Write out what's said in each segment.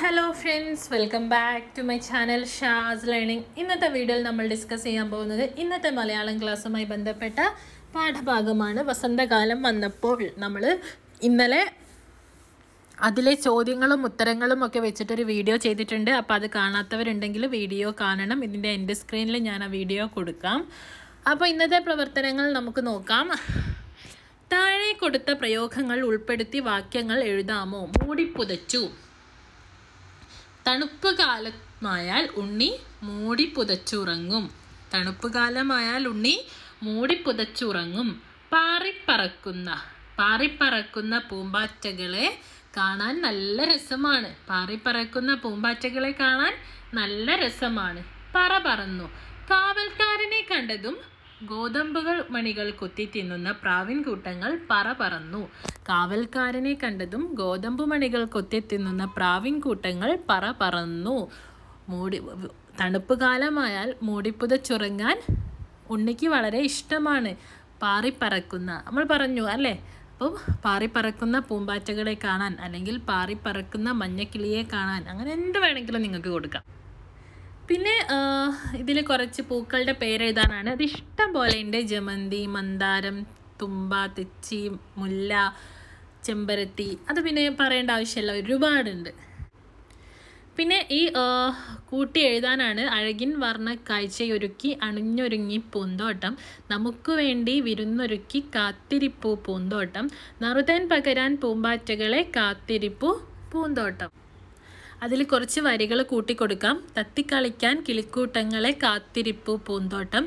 hello friends welcome back to my channel Shaz learning ഇന്നത്തെ വീഡിയോയിൽ നമ്മൾ ഡിസ്കസ് ചെയ്യാൻ പോകുന്നത് ഇന്നത്തെ മലയാളം ക്ലാസ്സുമായി ബന്ധപ്പെട്ട പാഠഭാഗമാണ് വസന്തകാലം വന്നപ്പോൾ നമ്മൾ ഇന്നലെ അതിലെ ചോദ്യങ്ങളും ഉത്തരങ്ങളും ഒക്കെ വെച്ചിട്ടൊരു വീഡിയോ ചെയ്തിട്ടുണ്ട് അപ്പോൾ അത് കാണാത്തവരുണ്ടെങ്കിൽ വീഡിയോ കാണണം ഇതിൻ്റെ എൻ്റെ സ്ക്രീനിൽ ഞാൻ ആ വീഡിയോ കൊടുക്കാം അപ്പോൾ ഇന്നത്തെ പ്രവർത്തനങ്ങൾ നമുക്ക് നോക്കാം താഴെ കൊടുത്ത പ്രയോഗങ്ങൾ ഉൾപ്പെടുത്തി വാക്യങ്ങൾ എഴുതാമോ മൂടിപ്പുതച്ചു തണുപ്പ് കാലമായാൽ ഉണ്ണി മൂടി പുതച്ചുറങ്ങും തണുപ്പ് കാലമായാൽ ഉണ്ണി മൂടി പുതച്ചുറങ്ങും പാറിപ്പറക്കുന്ന പാറിപ്പറക്കുന്ന പൂമ്പാറ്റകളെ കാണാൻ നല്ല രസമാണ് പാറിപ്പറക്കുന്ന പൂമ്പാറ്റകളെ കാണാൻ നല്ല രസമാണ് പറ പറന്നു കാവൽക്കാരനെ കണ്ടതും ഗോതമ്പുകൾ മണികൾ പ്രാവിൻ പ്രാവിൻകൂട്ടങ്ങൾ പറ പറന്നു കാവൽക്കാരനെ കണ്ടതും മണികൾ തിന്നുന്ന പ്രാവിൻ പ്രാവിൻകൂട്ടങ്ങൾ പറ പറന്നു മൂടി തണുപ്പ് കാലമായാൽ ചുരങ്ങാൻ ഉണ്ണിക്ക് വളരെ ഇഷ്ടമാണ് പാറിപ്പറക്കുന്ന നമ്മൾ പറഞ്ഞു അല്ലേ അപ്പം പാറിപ്പറക്കുന്ന പൂമ്പാറ്റകളെ കാണാൻ അല്ലെങ്കിൽ പാറിപ്പറക്കുന്ന മഞ്ഞക്കിളിയെ കാണാൻ അങ്ങനെ എന്ത് വേണമെങ്കിലും നിങ്ങൾക്ക് കൊടുക്കാം പിന്നെ ഇതിൽ കുറച്ച് പൂക്കളുടെ പേരെഴുതാനാണ് അത് ഇഷ്ടം പോലെ ഉണ്ട് ജമന്തി മന്ദാരം തുമ്പ തെച്ചി മുല്ല ചെമ്പരത്തി അത് പിന്നെ പറയേണ്ട ആവശ്യമില്ല ഒരുപാടുണ്ട് പിന്നെ ഈ കൂട്ടി എഴുതാനാണ് അഴകിൻ വർണ്ണ കാഴ്ചയൊരുക്കി അണിഞ്ഞൊരുങ്ങി പൂന്തോട്ടം നമുക്ക് വേണ്ടി വിരുന്നൊരുക്കി കാത്തിരിപ്പൂ പൂന്തോട്ടം നറുതേൻ പകരാൻ പൂമ്പാറ്റകളെ കാത്തിരിപ്പൂ പൂന്തോട്ടം അതിൽ കുറച്ച് വരികൾ കൂട്ടിക്കൊടുക്കാം തത്തിക്കളിക്കാൻ കിളിക്കൂട്ടങ്ങളെ കാത്തിരിപ്പ് പൂന്തോട്ടം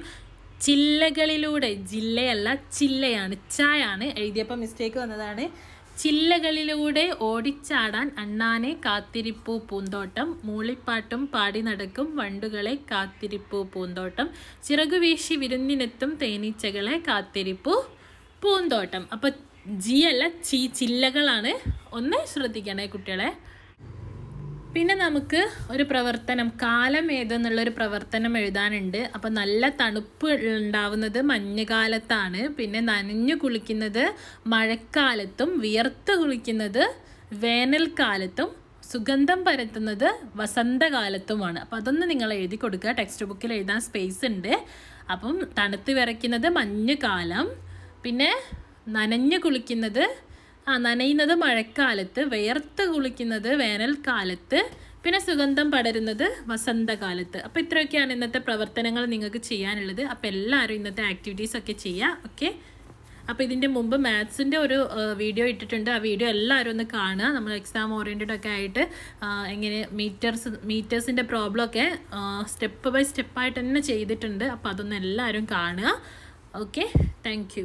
ചില്ലകളിലൂടെ ജില്ലയല്ല ചില്ലയാണ് ചായാണ് എഴുതിയപ്പോൾ മിസ്റ്റേക്ക് വന്നതാണ് ചില്ലകളിലൂടെ ഓടിച്ചാടാൻ അണ്ണാനെ കാത്തിരിപ്പു പൂന്തോട്ടം മൂളിപ്പാട്ടും പാടി നടക്കും വണ്ടുകളെ കാത്തിരിപ്പു പൂന്തോട്ടം ചിറകുവീശി വിരുന്നിനെത്തും തേനീച്ചകളെ കാത്തിരിപ്പു പൂന്തോട്ടം അപ്പോൾ ജി അല്ല ചി ചില്ലകളാണ് ഒന്ന് ശ്രദ്ധിക്കണേ കുട്ടികളെ പിന്നെ നമുക്ക് ഒരു പ്രവർത്തനം കാലം ഏതെന്നുള്ളൊരു പ്രവർത്തനം എഴുതാനുണ്ട് അപ്പോൾ നല്ല തണുപ്പ് ഉണ്ടാവുന്നത് മഞ്ഞുകാലത്താണ് പിന്നെ നനഞ്ഞു കുളിക്കുന്നത് മഴക്കാലത്തും വിയർത്ത് കുളിക്കുന്നത് വേനൽക്കാലത്തും സുഗന്ധം പരത്തുന്നത് വസന്തകാലത്തുമാണ് അപ്പം അതൊന്ന് നിങ്ങൾ എഴുതി കൊടുക്കുക ടെക്സ്റ്റ് ബുക്കിൽ എഴുതാൻ സ്പേസ് ഉണ്ട് അപ്പം തണുത്ത് വിറയ്ക്കുന്നത് മഞ്ഞുകാലം പിന്നെ നനഞ്ഞു കുളിക്കുന്നത് ആ നനയുന്നത് മഴക്കാലത്ത് വേർത്ത് കുളിക്കുന്നത് വേനൽക്കാലത്ത് പിന്നെ സുഗന്ധം പടരുന്നത് വസന്തകാലത്ത് അപ്പോൾ ഇത്രയൊക്കെയാണ് ഇന്നത്തെ പ്രവർത്തനങ്ങൾ നിങ്ങൾക്ക് ചെയ്യാനുള്ളത് അപ്പോൾ എല്ലാവരും ഇന്നത്തെ ആക്ടിവിറ്റീസ് ഒക്കെ ചെയ്യുക ഓക്കെ അപ്പോൾ ഇതിൻ്റെ മുമ്പ് മാത്സിൻ്റെ ഒരു വീഡിയോ ഇട്ടിട്ടുണ്ട് ആ വീഡിയോ എല്ലാവരും ഒന്ന് കാണുക നമ്മൾ എക്സാം ഓറിയൻറ്റഡ് ഒക്കെ ആയിട്ട് എങ്ങനെ മീറ്റേഴ്സ് മീറ്റേഴ്സിൻ്റെ പ്രോബ്ലം ഒക്കെ സ്റ്റെപ്പ് ബൈ സ്റ്റെപ്പായിട്ട് തന്നെ ചെയ്തിട്ടുണ്ട് അപ്പോൾ അതൊന്ന് എല്ലാവരും കാണുക ഓക്കെ താങ്ക്